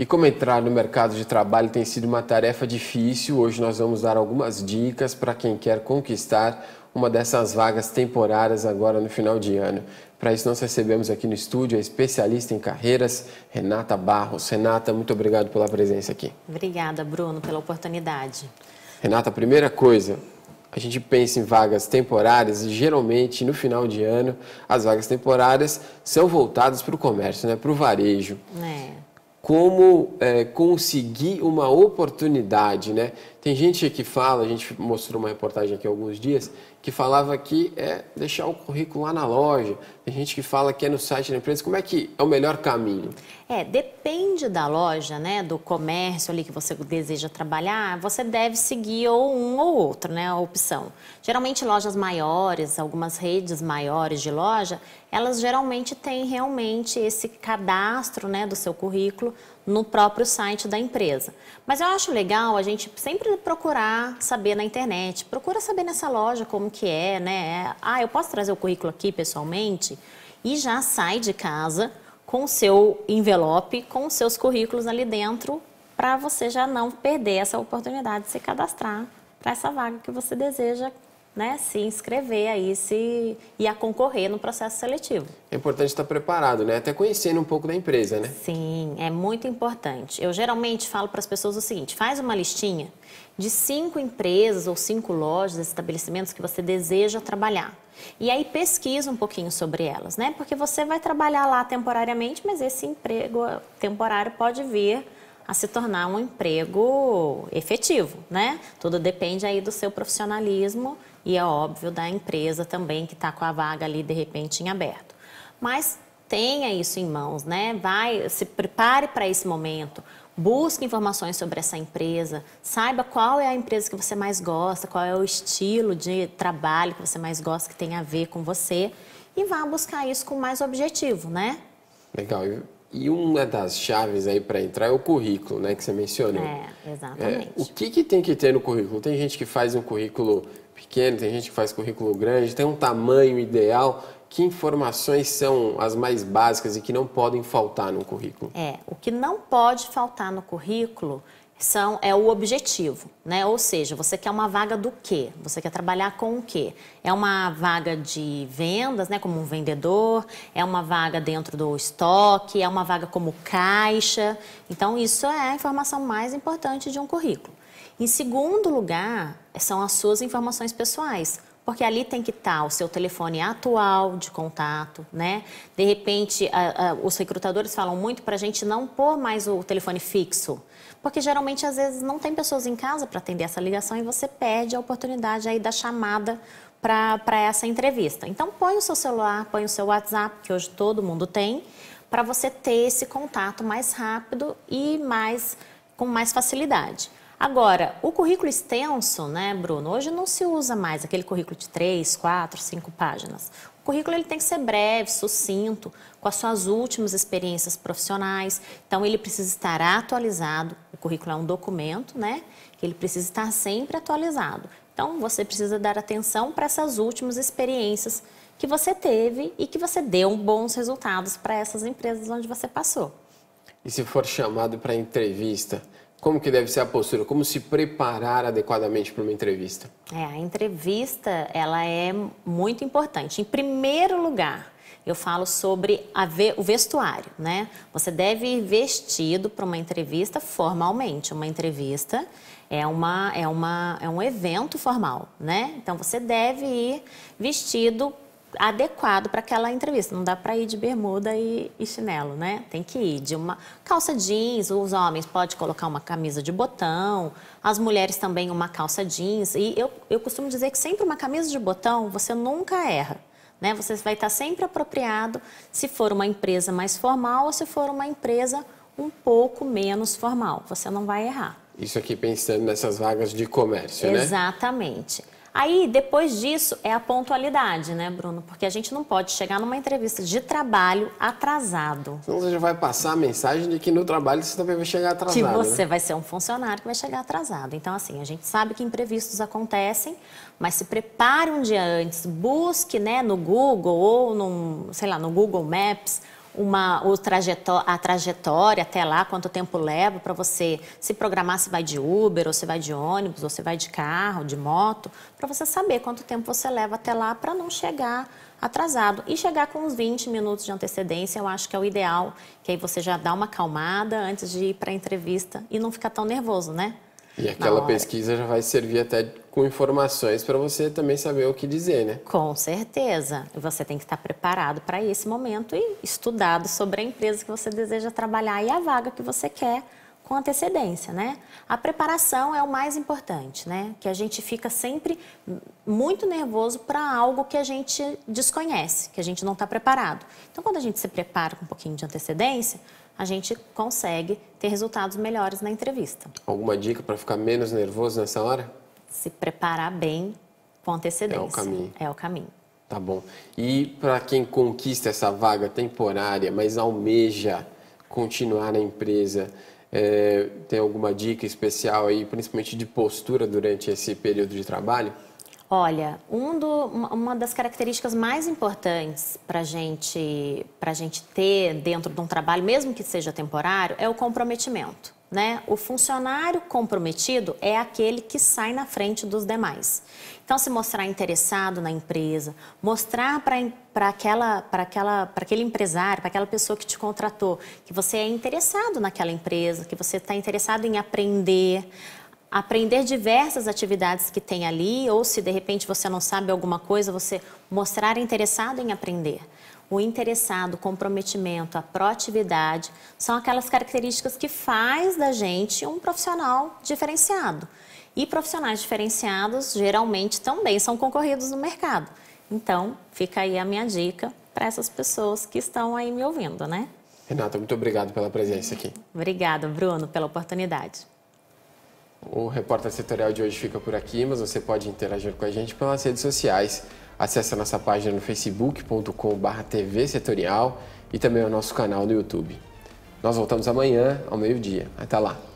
E como entrar no mercado de trabalho tem sido uma tarefa difícil, hoje nós vamos dar algumas dicas para quem quer conquistar uma dessas vagas temporárias agora no final de ano. Para isso, nós recebemos aqui no estúdio a especialista em carreiras, Renata Barros. Renata, muito obrigado pela presença aqui. Obrigada, Bruno, pela oportunidade. Renata, primeira coisa, a gente pensa em vagas temporárias e geralmente no final de ano as vagas temporárias são voltadas para o comércio, né? para o varejo. É como é, conseguir uma oportunidade, né? Tem gente que fala, a gente mostrou uma reportagem aqui há alguns dias, que falava que é deixar o currículo lá na loja, tem gente que fala que é no site da empresa. Como é que é o melhor caminho? É, depende da loja, né, do comércio ali que você deseja trabalhar, você deve seguir ou um ou outro, né, a opção. Geralmente lojas maiores, algumas redes maiores de loja, elas geralmente têm realmente esse cadastro, né, do seu currículo no próprio site da empresa. Mas eu acho legal a gente sempre procurar saber na internet, procura saber nessa loja como que é, né? Ah, eu posso trazer o currículo aqui pessoalmente? E já sai de casa com o seu envelope, com os seus currículos ali dentro, para você já não perder essa oportunidade de se cadastrar para essa vaga que você deseja né, se inscrever aí se, e a concorrer no processo seletivo. É importante estar preparado, né? Até conhecendo um pouco da empresa, né? Sim, é muito importante. Eu geralmente falo para as pessoas o seguinte, faz uma listinha de cinco empresas ou cinco lojas, estabelecimentos que você deseja trabalhar. E aí pesquisa um pouquinho sobre elas, né? Porque você vai trabalhar lá temporariamente, mas esse emprego temporário pode vir a se tornar um emprego efetivo, né? Tudo depende aí do seu profissionalismo e é óbvio da empresa também que está com a vaga ali de repente em aberto. Mas tenha isso em mãos, né? Vai, se prepare para esse momento. Busque informações sobre essa empresa, saiba qual é a empresa que você mais gosta, qual é o estilo de trabalho que você mais gosta que tem a ver com você e vá buscar isso com mais objetivo, né? Legal. E uma das chaves aí para entrar é o currículo, né, que você mencionou. É, exatamente. É, o que, que tem que ter no currículo? Tem gente que faz um currículo pequeno, tem gente que faz currículo grande, tem um tamanho ideal. Que informações são as mais básicas e que não podem faltar no currículo? É, o que não pode faltar no currículo são é o objetivo, né? Ou seja, você quer uma vaga do quê? Você quer trabalhar com o quê? É uma vaga de vendas, né, como um vendedor, é uma vaga dentro do estoque, é uma vaga como caixa. Então isso é a informação mais importante de um currículo. Em segundo lugar, são as suas informações pessoais porque ali tem que estar tá o seu telefone atual de contato, né? De repente, a, a, os recrutadores falam muito para a gente não pôr mais o telefone fixo, porque geralmente às vezes não tem pessoas em casa para atender essa ligação e você perde a oportunidade aí da chamada para essa entrevista. Então, põe o seu celular, põe o seu WhatsApp, que hoje todo mundo tem, para você ter esse contato mais rápido e mais com mais facilidade. Agora, o currículo extenso, né, Bruno? Hoje não se usa mais aquele currículo de três, quatro, cinco páginas. O currículo ele tem que ser breve, sucinto, com as suas últimas experiências profissionais. Então, ele precisa estar atualizado. O currículo é um documento, né? Que ele precisa estar sempre atualizado. Então, você precisa dar atenção para essas últimas experiências que você teve e que você deu bons resultados para essas empresas onde você passou. E se for chamado para entrevista, como que deve ser a postura? Como se preparar adequadamente para uma entrevista? É, a entrevista, ela é muito importante. Em primeiro lugar, eu falo sobre ve o vestuário, né? Você deve ir vestido para uma entrevista formalmente. Uma entrevista é, uma, é, uma, é um evento formal, né? Então, você deve ir vestido adequado para aquela entrevista. Não dá para ir de bermuda e, e, chinelo, né? Tem que ir de uma calça jeans. Os homens podem colocar uma camisa de botão, as mulheres também uma calça jeans. E eu, eu costumo dizer que sempre uma camisa de botão você nunca erra. Né? Você vai estar sempre apropriado se for uma empresa mais formal ou se for uma empresa um pouco menos formal. Você não vai errar. Isso aqui pensando nessas vagas de comércio, Exatamente. né? Exatamente. Aí, depois disso, é a pontualidade, né, Bruno? Porque a gente não pode chegar numa entrevista de trabalho atrasado. Então você já vai passar a mensagem de que no trabalho você também vai chegar atrasado. Que né? você né? vai ser um funcionário que vai chegar atrasado. Então, assim, a gente sabe que imprevistos acontecem, mas se prepare um dia antes, busque, né, no Google ou num, sei lá, no Google Maps uma, o a trajetória até lá, quanto tempo leva para você se programar se vai de Uber, ou se vai de ônibus, ou se vai de carro, de moto, para você saber quanto tempo você leva até lá para não chegar atrasado. E chegar com uns 20 minutos de antecedência, eu acho que é o ideal, que aí você já dá uma acalmada antes de ir para a entrevista e não ficar tão nervoso, né? E aquela pesquisa já vai servir até com informações para você também saber o que dizer, né? Com certeza. Você tem que estar preparado para esse momento e estudado sobre a empresa que você deseja trabalhar e a vaga que você quer com antecedência, né? A preparação é o mais importante, né? Que a gente fica sempre muito nervoso para algo que a gente desconhece, que a gente não está preparado. Então, quando a gente se prepara com um pouquinho de antecedência, a gente consegue ter resultados melhores na entrevista. Alguma dica para ficar menos nervoso nessa hora? Se preparar bem com antecedência. É o caminho. É o caminho. Tá bom. E para quem conquista essa vaga temporária, mas almeja continuar na empresa, é, tem alguma dica especial aí, principalmente de postura durante esse período de trabalho? Olha, um do, uma das características mais importantes para gente, a gente ter dentro de um trabalho, mesmo que seja temporário, é o comprometimento. Né? O funcionário comprometido é aquele que sai na frente dos demais. Então, se mostrar interessado na empresa, mostrar para aquela, aquela, aquele empresário, para aquela pessoa que te contratou, que você é interessado naquela empresa, que você está interessado em aprender, aprender diversas atividades que tem ali, ou se de repente você não sabe alguma coisa, você mostrar interessado em aprender o interessado, o comprometimento, a proatividade, são aquelas características que faz da gente um profissional diferenciado. E profissionais diferenciados geralmente também são concorridos no mercado. Então, fica aí a minha dica para essas pessoas que estão aí me ouvindo, né? Renata, muito obrigado pela presença aqui. Obrigada, Bruno, pela oportunidade. O repórter setorial de hoje fica por aqui, mas você pode interagir com a gente pelas redes sociais. Acesse a nossa página no facebook.com.br Setorial e também o nosso canal no YouTube. Nós voltamos amanhã ao meio-dia. Até lá!